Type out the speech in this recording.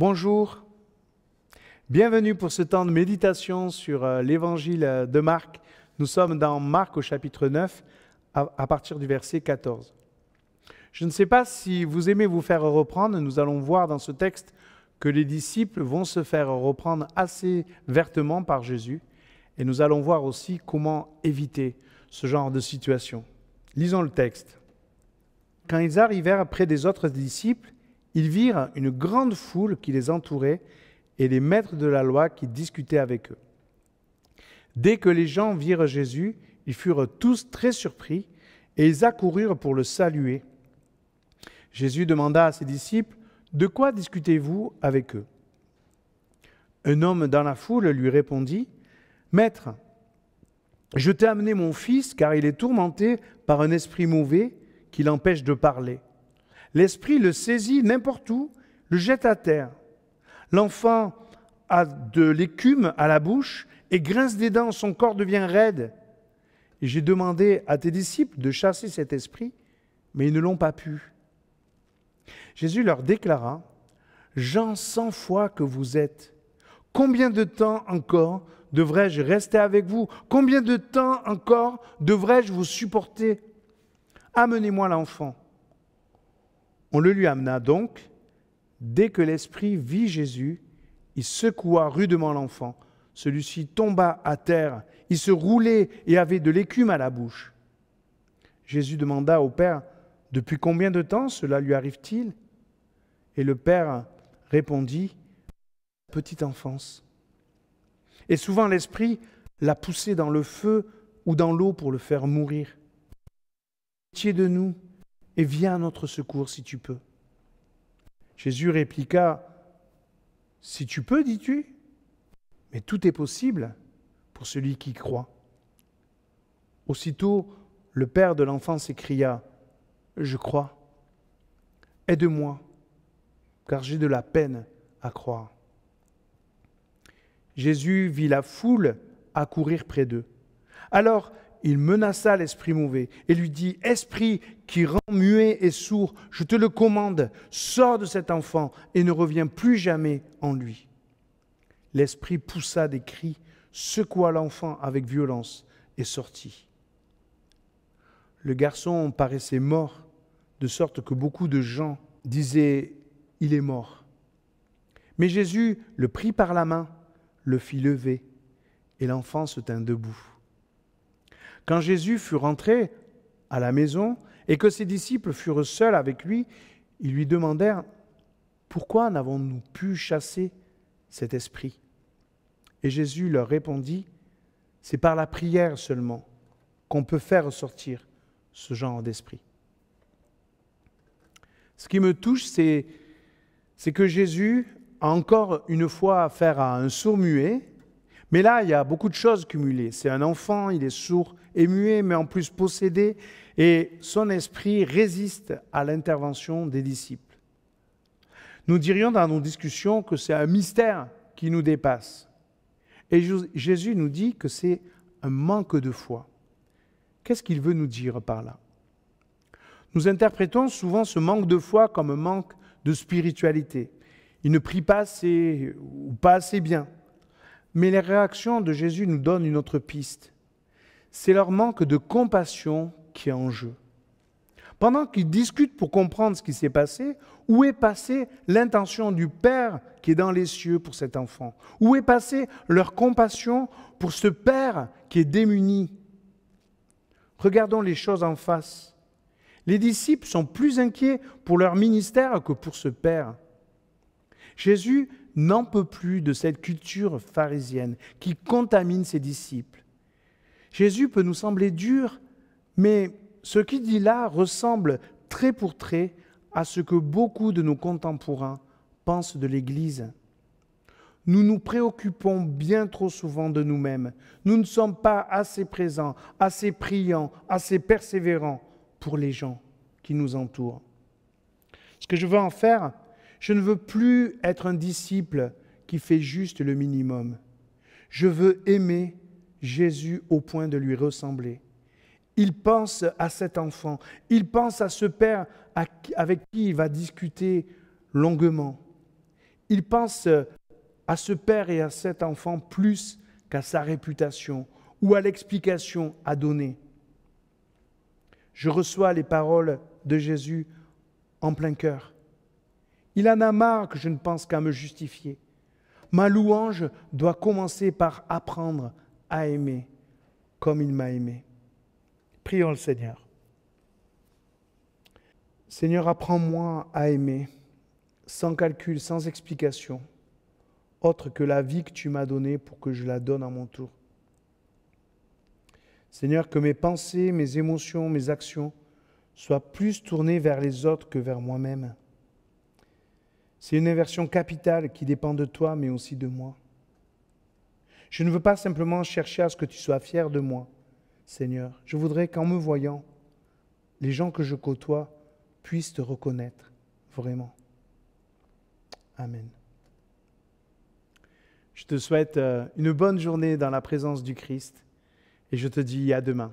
Bonjour, bienvenue pour ce temps de méditation sur euh, l'évangile euh, de Marc. Nous sommes dans Marc au chapitre 9 à partir du verset 14. Je ne sais pas si vous aimez vous faire reprendre, nous allons voir dans ce texte que les disciples vont se faire reprendre assez vertement par Jésus et nous allons voir aussi comment éviter ce genre de situation. Lisons le texte. Quand ils arrivèrent près des autres disciples, ils virent une grande foule qui les entourait et les maîtres de la loi qui discutaient avec eux. Dès que les gens virent Jésus, ils furent tous très surpris et ils accoururent pour le saluer. Jésus demanda à ses disciples, De quoi discutez-vous avec eux Un homme dans la foule lui répondit, Maître, je t'ai amené mon fils car il est tourmenté par un esprit mauvais qui l'empêche de parler. L'esprit le saisit n'importe où, le jette à terre. L'enfant a de l'écume à la bouche et grince des dents, son corps devient raide. j'ai demandé à tes disciples de chasser cet esprit, mais ils ne l'ont pas pu. Jésus leur déclara, Jean, cent fois que vous êtes, combien de temps encore devrais-je rester avec vous Combien de temps encore devrais-je vous supporter Amenez-moi l'enfant. On le lui amena donc. Dès que l'Esprit vit Jésus, il secoua rudement l'enfant. Celui-ci tomba à terre, il se roulait et avait de l'écume à la bouche. Jésus demanda au Père, Depuis combien de temps cela lui arrive-t-il Et le Père répondit, Petite enfance. Et souvent l'Esprit l'a poussé dans le feu ou dans l'eau pour le faire mourir. Pitié de nous, et viens à notre secours si tu peux. Jésus répliqua, Si tu peux, dis-tu, mais tout est possible pour celui qui croit. Aussitôt, le père de l'enfant s'écria, Je crois, aide-moi, car j'ai de la peine à croire. Jésus vit la foule accourir près d'eux. Alors il menaça l'esprit mauvais et lui dit, Esprit qui rend muet et sourd, je te le commande, sors de cet enfant et ne reviens plus jamais en lui. L'esprit poussa des cris, secoua l'enfant avec violence et sortit. Le garçon paraissait mort, de sorte que beaucoup de gens disaient, Il est mort. Mais Jésus le prit par la main, le fit lever, et l'enfant se tint debout. Quand Jésus fut rentré à la maison et que ses disciples furent seuls avec lui, ils lui demandèrent Pourquoi n'avons-nous pu chasser cet esprit Et Jésus leur répondit C'est par la prière seulement qu'on peut faire sortir ce genre d'esprit. Ce qui me touche, c'est que Jésus a encore une fois affaire à un sourd-muet mais là, il y a beaucoup de choses cumulées. C'est un enfant, il est sourd émué, mais en plus possédé, et son esprit résiste à l'intervention des disciples. Nous dirions dans nos discussions que c'est un mystère qui nous dépasse. Et Jésus nous dit que c'est un manque de foi. Qu'est-ce qu'il veut nous dire par là Nous interprétons souvent ce manque de foi comme un manque de spiritualité. Il ne prie pas assez ou pas assez bien. Mais les réactions de Jésus nous donnent une autre piste. C'est leur manque de compassion qui est en jeu. Pendant qu'ils discutent pour comprendre ce qui s'est passé, où est passée l'intention du Père qui est dans les cieux pour cet enfant Où est passée leur compassion pour ce Père qui est démuni Regardons les choses en face. Les disciples sont plus inquiets pour leur ministère que pour ce Père. Jésus n'en peut plus de cette culture pharisienne qui contamine ses disciples. Jésus peut nous sembler dur, mais ce qu'il dit là ressemble très pour trait à ce que beaucoup de nos contemporains pensent de l'Église. Nous nous préoccupons bien trop souvent de nous-mêmes. Nous ne sommes pas assez présents, assez priants, assez persévérants pour les gens qui nous entourent. Ce que je veux en faire, je ne veux plus être un disciple qui fait juste le minimum. Je veux aimer Jésus au point de lui ressembler. Il pense à cet enfant, il pense à ce Père avec qui il va discuter longuement. Il pense à ce Père et à cet enfant plus qu'à sa réputation ou à l'explication à donner. Je reçois les paroles de Jésus en plein cœur. Il en a marre que je ne pense qu'à me justifier. Ma louange doit commencer par apprendre à aimer comme il m'a aimé. Prions le Seigneur. Seigneur, apprends-moi à aimer sans calcul, sans explication, autre que la vie que tu m'as donnée pour que je la donne à mon tour. Seigneur, que mes pensées, mes émotions, mes actions soient plus tournées vers les autres que vers moi-même. C'est une inversion capitale qui dépend de toi, mais aussi de moi. Je ne veux pas simplement chercher à ce que tu sois fier de moi, Seigneur. Je voudrais qu'en me voyant, les gens que je côtoie puissent te reconnaître vraiment. Amen. Je te souhaite euh, une bonne journée dans la présence du Christ et je te dis à demain.